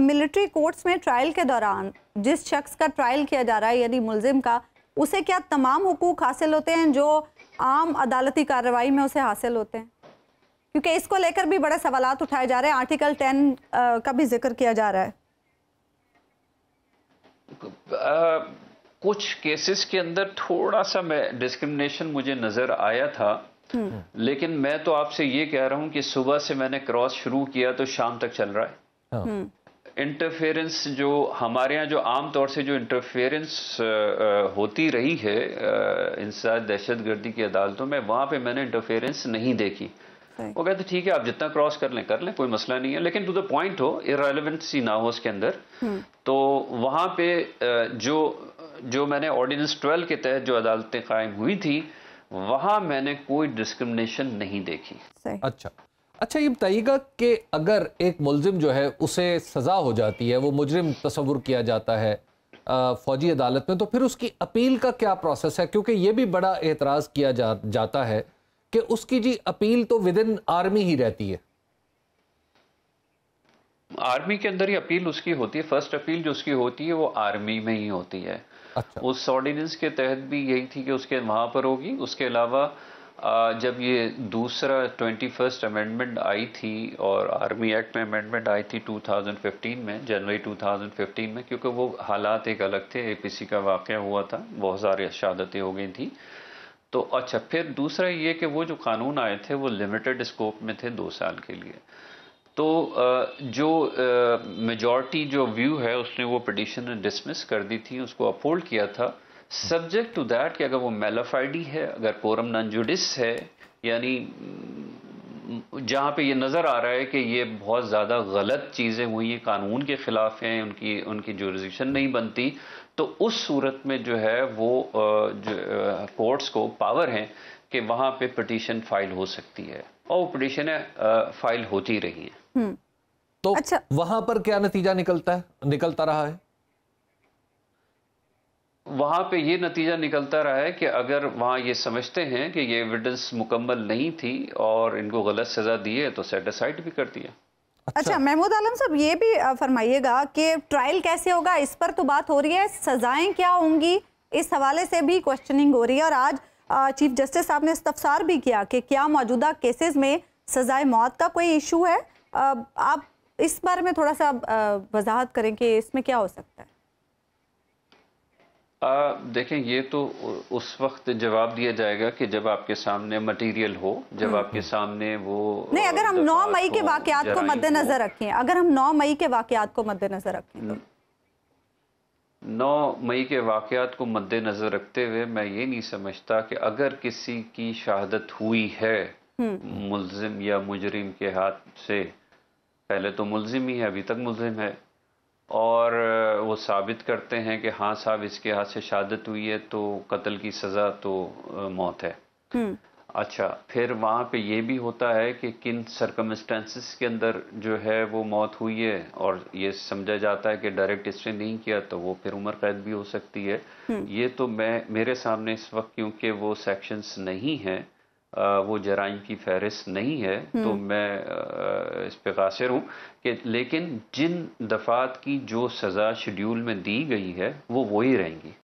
Military courts में trial के दौरान जिस शख्स का ट्रायल किया जा रहा है यानी मुलजिम का उसे क्या तमाम हकूक हासिल होते हैं जो आम अदालती कार्रवाई में उसे हासिल होते हैं क्योंकि इसको लेकर भी बड़े सवाल उठाए जा रहे हैं आर्टिकल टेन का भी जिक्र किया जा रहा है आ, कुछ केसेस के अंदर थोड़ा सा मैं डिस्क्रिमिनेशन मुझे नज़र आया था हम्म। लेकिन मैं तो आपसे ये कह रहा हूं कि सुबह से मैंने क्रॉस शुरू किया तो शाम तक चल रहा है हम्म। इंटरफेरेंस जो हमारे यहाँ जो आम तौर से जो इंटरफेरेंस होती रही है इंसान दहशतगर्दी की अदालतों में वहाँ पे मैंने इंटरफेरेंस नहीं देखी वो कहते ठीक है आप जितना क्रॉस कर लें कर लें कोई मसला नहीं है लेकिन टू द पॉइंट हो इरेलीवेंसी ना हो उसके अंदर हम्म। तो वहाँ पे जो जो मैंने ऑर्डिनेंस 12 के तहत जो अदालतें कायम हुई थी वहाँ मैंने कोई डिस्क्रिमिनेशन नहीं देखी अच्छा अच्छा ये बताइएगा कि अगर एक मुलजिम जो है उसे सज़ा हो जाती है वो मुजरिम तस्वुर किया जाता है फौजी अदालत में तो फिर उसकी अपील का क्या प्रोसेस है क्योंकि ये भी बड़ा एतराज़ किया जा, जाता है कि उसकी जी अपील तो विद इन आर्मी ही रहती है आर्मी के अंदर ही अपील उसकी होती है फर्स्ट अपील जो उसकी होती है वो आर्मी में ही होती है अच्छा। उस ऑर्डिनेंस के तहत भी यही थी कि उसके वहां पर होगी उसके अलावा जब ये दूसरा ट्वेंटी फर्स्ट अमेंडमेंट आई थी और आर्मी एक्ट में अमेंडमेंट आई थी 2015 में जनवरी 2015 में क्योंकि वो हालात एक अलग थे सी का वाक़ हुआ था बहुत सारी शहादतें हो गई थी तो अच्छा फिर दूसरा ये कि वो जो कानून आए थे वो लिमिटेड स्कोप में थे दो साल के लिए तो जो मेजॉरिटी जो व्यू है उसने वो पटिशन डिसमिस कर दी थी उसको अपोल्ड किया था सब्जेक्ट टू दैट कि अगर वो मेलाफाइडी है अगर कोरम नॉन जुडिस है यानी जहाँ पे ये नज़र आ रहा है कि ये बहुत ज़्यादा गलत चीज़ें हुई हैं कानून के ख़िलाफ़ हैं उनकी उनकी जोरिजिक्शन नहीं बनती तो उस सूरत में जो है वो कोर्ट्स को पावर हैं कि वहाँ पे पटिशन फाइल हो सकती है और वो पटिशन फाइल होती रही हैं हम्म। तो अच्छा वहाँ पर क्या नतीजा निकलता है निकलता रहा है वहाँ पे ये नतीजा निकलता रहा है कि अगर वहाँ ये समझते हैं कि ये एविडेंस मुकम्मल नहीं थी और इनको गलत सज़ा दी है तो सेटिसाइड भी कर दिया अच्छा, अच्छा महमूद आलम साहब ये भी फरमाइएगा कि ट्रायल कैसे होगा इस पर तो बात हो रही है सज़ाएं क्या होंगी इस हवाले से भी क्वेश्चनिंग हो रही है और आज चीफ जस्टिस साहब ने इस्तफसार भी किया कि क्या मौजूदा केसेस में सज़ाए मौत का कोई इशू है आप इस बारे में थोड़ा सा वजाहत करें कि इसमें क्या हो सकता है आ, देखें ये तो उस वक्त जवाब दिया जाएगा कि जब आपके सामने मटेरियल हो जब हम्म, आपके हम्म। सामने वो नहीं अगर हम 9 मई के वाकयात को मद्देनजर रखें अगर हम 9 मई के वाकयात को मद्देनजर रखें तो 9 मई के वाकयात को मद्देनजर रखते हुए मैं ये नहीं समझता कि अगर किसी की शहादत हुई है हम्म। मुलजिम या मुजरिम के हाथ से पहले तो मुलजिम ही है अभी तक मुलजिम है और वो साबित करते हैं कि हाँ साहब इसके हाथ से शहादत हुई है तो कत्ल की सज़ा तो मौत है हम्म। अच्छा फिर वहाँ पे ये भी होता है कि किन सरकमस्टेंसेस के अंदर जो है वो मौत हुई है और ये समझा जाता है कि डायरेक्ट इसने नहीं किया तो वो फिर उम्र कैद भी हो सकती है हम्म। ये तो मैं मेरे सामने इस वक्त क्योंकि वो सेक्शंस नहीं हैं वो जराइम की फहरिस्त नहीं है हम्म। तो मैं इस पर कासिर हूँ कि लेकिन जिन दफात की जो सज़ा शेड्यूल में दी गई है वो वही रहेंगी